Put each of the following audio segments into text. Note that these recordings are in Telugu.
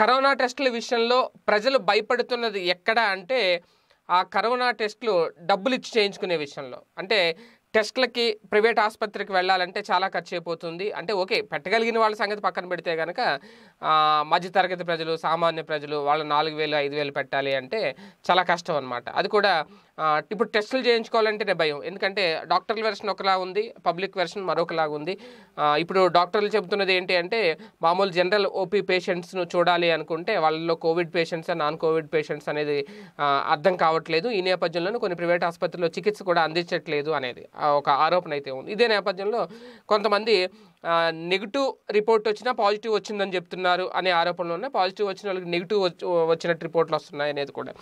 కరోనా టెస్టుల విషయంలో ప్రజలు భయపడుతున్నది ఎక్కడ అంటే ఆ కరోనా టెస్టులు డబ్బులు ఇచ్చి చేయించుకునే విషయంలో అంటే టెస్ట్లకి ప్రైవేట్ ఆసుపత్రికి వెళ్ళాలంటే చాలా ఖర్చు అయిపోతుంది అంటే ఓకే పెట్టగలిగిన వాళ్ళ సంగతి పక్కన పెడితే కనుక మధ్యతరగతి ప్రజలు సామాన్య ప్రజలు వాళ్ళు నాలుగు వేలు ఐదు వేలు పెట్టాలి అంటే చాలా కష్టం అనమాట అది కూడా ఇప్పుడు టెస్టులు చేయించుకోవాలంటేనే భయం ఎందుకంటే డాక్టర్ల వెర్షన్ ఒకలా ఉంది పబ్లిక్ వెర్షన్ మరొకలాగా ఉంది ఇప్పుడు డాక్టర్లు చెబుతున్నది ఏంటి అంటే మామూలు జనరల్ ఓపీ పేషెంట్స్ను చూడాలి అనుకుంటే వాళ్ళలో Covid patients non Covid patients అనేది అర్థం కావట్లేదు ఈ నేపథ్యంలో కొన్ని ప్రైవేట్ ఆసుపత్రిలో చికిత్స కూడా అందించట్లేదు అనేది ఒక ఆరోపణ అయితే ఉంది ఇదే నేపథ్యంలో కొంతమంది నెగిటివ్ రిపోర్ట్ వచ్చినా పాజిటివ్ వచ్చిందని చెప్తున్నారు అనే ఆరోపణలు ఉన్నాయి పాజిటివ్ వచ్చిన వాళ్ళకి నెగిటివ్ వచ్చినట్టు రిపోర్ట్లు వస్తున్నాయి అనేది కూడా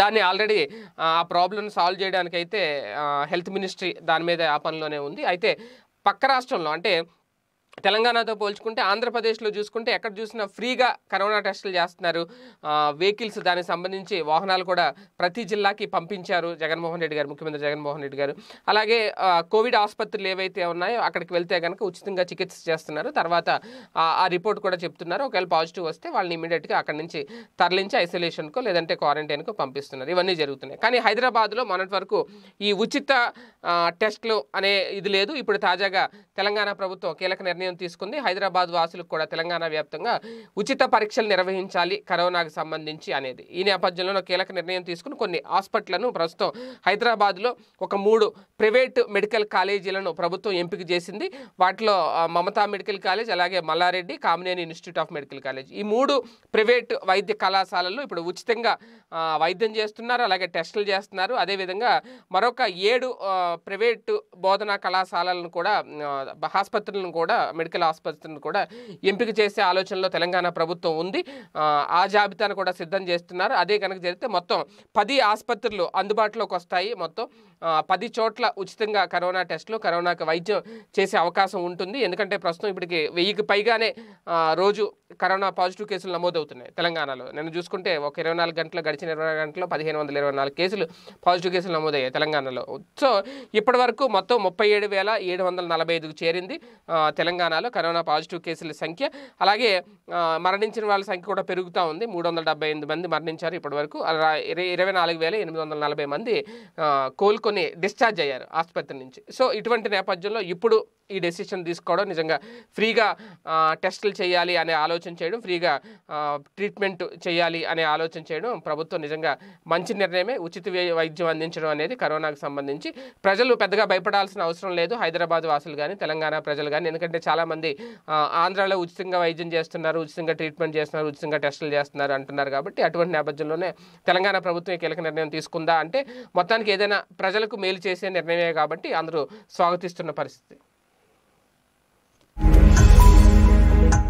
దాన్ని ఆల్రెడీ ఆ ప్రాబ్లం సాల్వ్ చేయడానికైతే హెల్త్ మినిస్ట్రీ దాని మీద ఆ పనిలోనే ఉంది అయితే పక్క రాష్ట్రంలో అంటే తెలంగాణతో పోల్చుకుంటే ఆంధ్రప్రదేశ్లో చూసుకుంటే ఎక్కడ చూసినా ఫ్రీగా కరోనా టెస్టులు చేస్తున్నారు వెహికల్స్ దానికి సంబంధించి వాహనాలు కూడా ప్రతి జిల్లాకి పంపించారు జగన్మోహన్ రెడ్డి గారు ముఖ్యమంత్రి జగన్మోహన్ రెడ్డి గారు అలాగే కోవిడ్ ఆసుపత్రులు ఏవైతే ఉన్నాయో అక్కడికి వెళ్తే కనుక ఉచితంగా చికిత్స చేస్తున్నారు తర్వాత ఆ రిపోర్ట్ కూడా చెప్తున్నారు ఒకవేళ పాజిటివ్ వస్తే వాళ్ళని ఇమీడియట్గా అక్కడి నుంచి తరలించి ఐసోలేషన్కు లేదంటే క్వారంటైన్కు పంపిస్తున్నారు ఇవన్నీ జరుగుతున్నాయి కానీ హైదరాబాద్లో మొన్నటి వరకు ఈ ఉచిత టెస్ట్లు అనే ఇది లేదు ఇప్పుడు తాజాగా తెలంగాణ ప్రభుత్వం కీలక నిర్ణయం నిర్ణయం తీసుకుంది హైదరాబాద్ వాసులకు కూడా తెలంగాణ వ్యాప్తంగా ఉచిత పరీక్షలు నిర్వహించాలి కరోనాకు సంబంధించి అనేది ఈ నేపథ్యంలో కీలక నిర్ణయం తీసుకుని కొన్ని హాస్పిటళ్లను ప్రస్తుతం హైదరాబాద్లో ఒక మూడు ప్రైవేట్ మెడికల్ కాలేజీలను ప్రభుత్వం ఎంపిక చేసింది వాటిలో మమతా మెడికల్ కాలేజ్ అలాగే Mallareddy Kamineni institute of medical college ఈ మూడు ప్రైవేట్ వైద్య కళాశాలలు ఇప్పుడు ఉచితంగా వైద్యం చేస్తున్నారు అలాగే టెస్టులు చేస్తున్నారు అదేవిధంగా మరొక ఏడు ప్రైవేటు బోధనా కళాశాలలను కూడా ఆసుపత్రులను కూడా మెడికల్ ఆసుపత్రిని కూడా ఎంపిక చేసే ఆలోచనలో తెలంగాణ ప్రభుత్వం ఉంది ఆ జాబితాను కూడా సిద్ధం చేస్తున్నారు అదే కనుక జరిగితే మొత్తం పది ఆసుపత్రులు అందుబాటులోకి వస్తాయి మొత్తం పది చోట్ల ఉచితంగా కరోనా టెస్టులు కరోనాకు వైద్యం చేసే అవకాశం ఉంటుంది ఎందుకంటే ప్రస్తుతం ఇప్పటికి వెయ్యికి పైగానే రోజు కరోనా పాజిటివ్ కేసులు నమోదవుతున్నాయి తెలంగాణలో నేను చూసుకుంటే ఒక ఇరవై నాలుగు గంటలు గడిచిన ఇరవై గంటల్లో పదిహేను వందల ఇరవై నాలుగు కేసులు పాజిటివ్ కేసులు నమోదయ్యాయి తెలంగాణలో సో ఇప్పటి వరకు మొత్తం ముప్పై ఏడు వేల ఏడు వందల నలభై ఐదుకు చేరింది తెలంగాణ తెలంగాణలో కరోనా పాజిటివ్ కేసుల సంఖ్య అలాగే మరణించిన వాళ్ళ సంఖ్య కూడా పెరుగుతూ ఉంది మూడు వందల డెబ్బై ఎనిమిది మంది మరణించారు ఇప్పటివరకు ఇరవై నాలుగు వేల ఎనిమిది వందల నలభై మంది కోలుకొని డిశ్చార్జ్ అయ్యారు ఆసుపత్రి నుంచి సో ఇటువంటి నేపథ్యంలో ఇప్పుడు ఈ డెసిషన్ తీసుకోవడం నిజంగా ఫ్రీగా టెస్టులు చేయాలి అనే ఆలోచన చేయడం ఫ్రీగా ట్రీట్మెంట్ చేయాలి అనే ఆలోచన చేయడం ప్రభుత్వం నిజంగా మంచి నిర్ణయమే ఉచిత వైద్యం అందించడం అనేది కరోనాకు సంబంధించి ప్రజలు పెద్దగా భయపడాల్సిన అవసరం లేదు హైదరాబాద్ వాసులు కానీ తెలంగాణ ప్రజలు కానీ ఎందుకంటే చాలామంది ఆంధ్రాలో ఉచితంగా వైద్యం చేస్తున్నారు ఉచితంగా ట్రీట్మెంట్ చేస్తున్నారు ఉచితంగా టెస్టులు చేస్తున్నారు అంటున్నారు కాబట్టి అటువంటి నేపథ్యంలోనే తెలంగాణ ప్రభుత్వం కీలక నిర్ణయం తీసుకుందా అంటే మొత్తానికి ఏదైనా ప్రజలకు మేలు చేసే నిర్ణయమే కాబట్టి అందరూ స్వాగతిస్తున్న పరిస్థితి